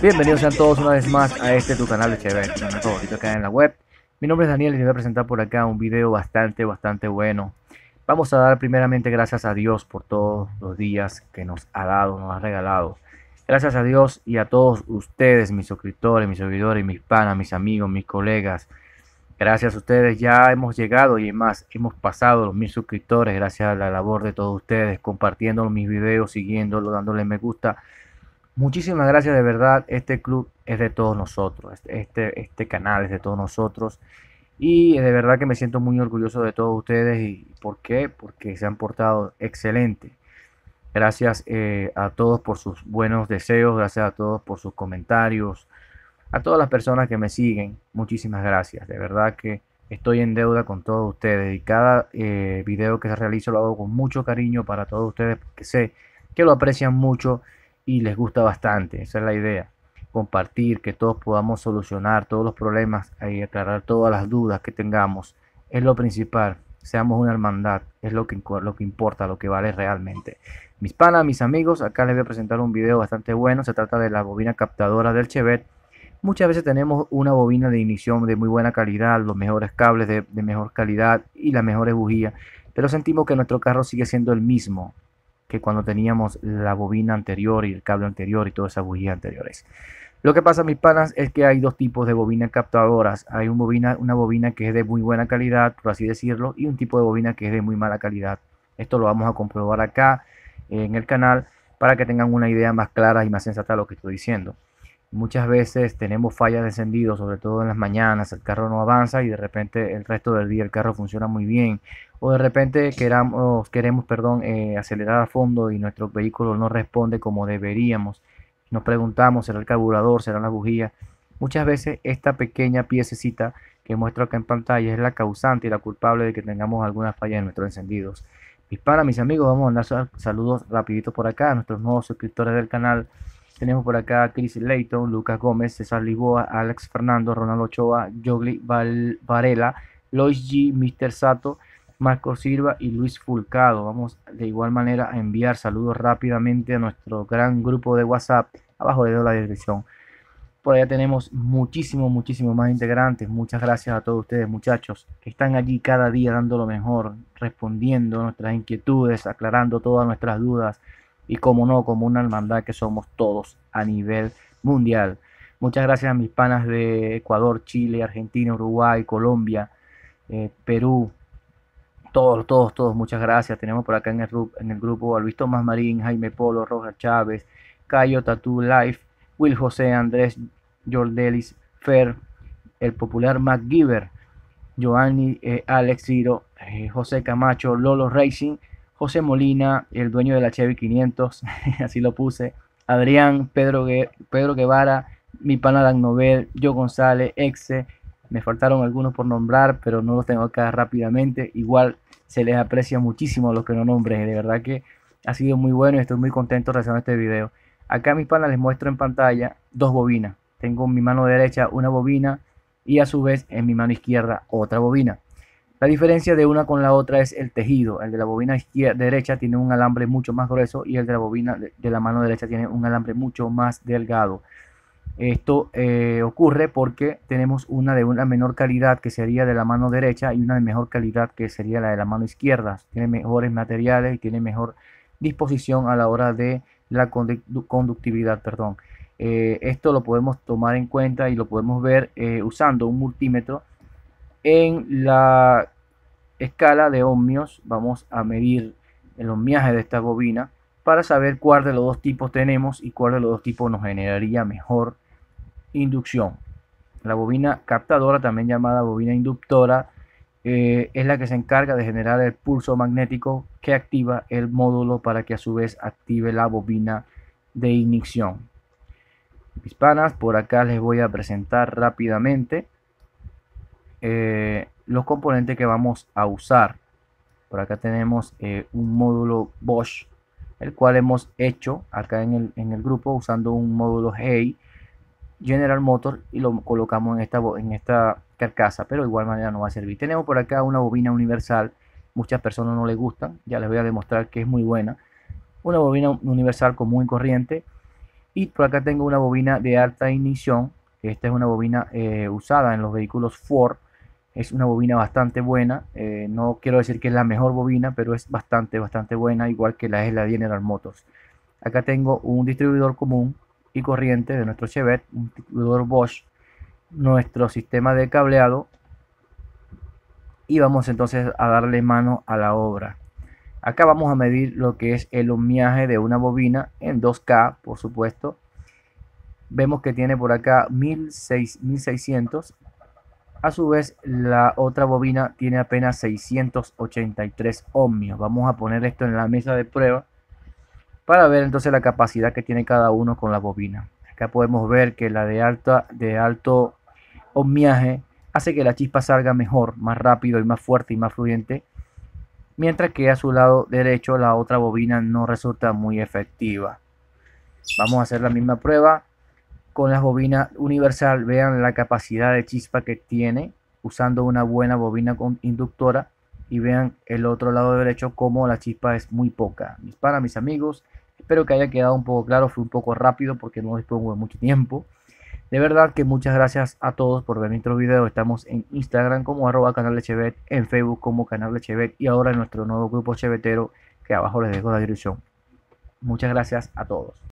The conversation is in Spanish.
Bienvenidos sean todos una vez más a este tu canal de Chever, en la web. Mi nombre es Daniel y les voy a presentar por acá un video bastante, bastante bueno. Vamos a dar primeramente gracias a Dios por todos los días que nos ha dado, nos ha regalado. Gracias a Dios y a todos ustedes, mis suscriptores, mis seguidores, mis panas, mis amigos, mis colegas. Gracias a ustedes ya hemos llegado y más, hemos pasado los mil suscriptores gracias a la labor de todos ustedes, compartiendo mis videos, siguiéndolo, dándole me gusta Muchísimas gracias de verdad. Este club es de todos nosotros. Este, este canal es de todos nosotros. Y de verdad que me siento muy orgulloso de todos ustedes. ¿Y por qué? Porque se han portado excelente. Gracias eh, a todos por sus buenos deseos. Gracias a todos por sus comentarios. A todas las personas que me siguen. Muchísimas gracias. De verdad que estoy en deuda con todos ustedes. Y cada eh, video que se realiza lo hago con mucho cariño para todos ustedes. Porque sé que lo aprecian mucho y les gusta bastante. Esa es la idea. Compartir, que todos podamos solucionar todos los problemas y aclarar todas las dudas que tengamos. Es lo principal. Seamos una hermandad. Es lo que, lo que importa, lo que vale realmente. Mis panas, mis amigos, acá les voy a presentar un video bastante bueno. Se trata de la bobina captadora del Chevette Muchas veces tenemos una bobina de ignición de muy buena calidad, los mejores cables de, de mejor calidad y las mejores bujías, pero sentimos que nuestro carro sigue siendo el mismo que cuando teníamos la bobina anterior y el cable anterior y todas esas bujías anteriores. Lo que pasa, mis panas, es que hay dos tipos de bobinas captadoras. Hay una bobina que es de muy buena calidad, por así decirlo, y un tipo de bobina que es de muy mala calidad. Esto lo vamos a comprobar acá en el canal para que tengan una idea más clara y más sensata de lo que estoy diciendo. Muchas veces tenemos fallas de encendido, sobre todo en las mañanas, el carro no avanza y de repente el resto del día el carro funciona muy bien. O de repente queramos, queremos perdón, eh, acelerar a fondo y nuestro vehículo no responde como deberíamos. Nos preguntamos, ¿será el carburador? ¿Será la bujía? Muchas veces esta pequeña piececita que muestro acá en pantalla es la causante y la culpable de que tengamos alguna falla en nuestros encendidos. Mis para mis amigos, vamos a mandar saludos rapidito por acá a nuestros nuevos suscriptores del canal tenemos por acá a Chris Leighton, Lucas Gómez, César Lisboa, Alex Fernando, Ronaldo Ochoa, Jogli Varela, Lois G, Mr. Sato, Marco Silva y Luis Fulcado. Vamos de igual manera a enviar saludos rápidamente a nuestro gran grupo de WhatsApp. Abajo de la descripción. Por allá tenemos muchísimo, muchísimo más integrantes. Muchas gracias a todos ustedes, muchachos, que están allí cada día dando lo mejor, respondiendo nuestras inquietudes, aclarando todas nuestras dudas, y como no, como una hermandad que somos todos a nivel mundial. Muchas gracias a mis panas de Ecuador, Chile, Argentina, Uruguay, Colombia, eh, Perú, todos, todos, todos, muchas gracias. Tenemos por acá en el, en el grupo a Luis Tomás Marín, Jaime Polo, Roger Chávez, Cayo Tattoo Life, Will José, Andrés Jordelis, Fer, el popular Mac Joanny Joanny, eh, Alex Ciro, eh, José Camacho, Lolo Racing José Molina, el dueño de la Chevy 500, así lo puse, Adrián, Pedro, Pedro Guevara, mi pana Dan Nobel, Yo González, Exe, me faltaron algunos por nombrar, pero no los tengo acá rápidamente. Igual se les aprecia muchísimo a los que no nombré, de verdad que ha sido muy bueno y estoy muy contento realizando este video. Acá mis panas les muestro en pantalla dos bobinas. Tengo en mi mano derecha una bobina y a su vez en mi mano izquierda otra bobina. La diferencia de una con la otra es el tejido. El de la bobina derecha tiene un alambre mucho más grueso y el de la bobina de la mano derecha tiene un alambre mucho más delgado. Esto eh, ocurre porque tenemos una de una menor calidad que sería de la mano derecha y una de mejor calidad que sería la de la mano izquierda. Tiene mejores materiales y tiene mejor disposición a la hora de la conductividad. Perdón. Eh, esto lo podemos tomar en cuenta y lo podemos ver eh, usando un multímetro en la escala de ohmios vamos a medir el ohmiaje de esta bobina para saber cuál de los dos tipos tenemos y cuál de los dos tipos nos generaría mejor inducción. La bobina captadora, también llamada bobina inductora, eh, es la que se encarga de generar el pulso magnético que activa el módulo para que a su vez active la bobina de ignición. Mis por acá les voy a presentar rápidamente eh, los componentes que vamos a usar. Por acá tenemos eh, un módulo Bosch, el cual hemos hecho acá en el, grupo usando un módulo Hey General Motor y lo colocamos en esta, en esta carcasa, pero de igual manera no va a servir. Tenemos por acá una bobina universal, muchas personas no le gustan, ya les voy a demostrar que es muy buena. Una bobina universal común y corriente. Y por acá tengo una bobina de alta ignición, esta es una bobina eh, usada en los vehículos Ford es una bobina bastante buena. Eh, no quiero decir que es la mejor bobina, pero es bastante, bastante buena, igual que la es la General Motors. Acá tengo un distribuidor común y corriente de nuestro Chevette, un distribuidor Bosch, nuestro sistema de cableado. Y vamos entonces a darle mano a la obra. Acá vamos a medir lo que es el ohmiaje de una bobina en 2K, por supuesto. Vemos que tiene por acá 1600 a su vez, la otra bobina tiene apenas 683 ohmios. Vamos a poner esto en la mesa de prueba para ver entonces la capacidad que tiene cada uno con la bobina. Acá podemos ver que la de, alta, de alto ohmiaje hace que la chispa salga mejor, más rápido y más fuerte y más fluyente, mientras que a su lado derecho la otra bobina no resulta muy efectiva. Vamos a hacer la misma prueba con la bobina universal, vean la capacidad de chispa que tiene usando una buena bobina con inductora y vean el otro lado derecho como la chispa es muy poca. Mis para mis amigos, espero que haya quedado un poco claro, fue un poco rápido porque no dispongo de mucho tiempo. De verdad que muchas gracias a todos por ver nuestro video. Estamos en Instagram como arroba canal Chevet, en Facebook como canal Chevet y ahora en nuestro nuevo grupo chevetero que abajo les dejo la dirección. Muchas gracias a todos.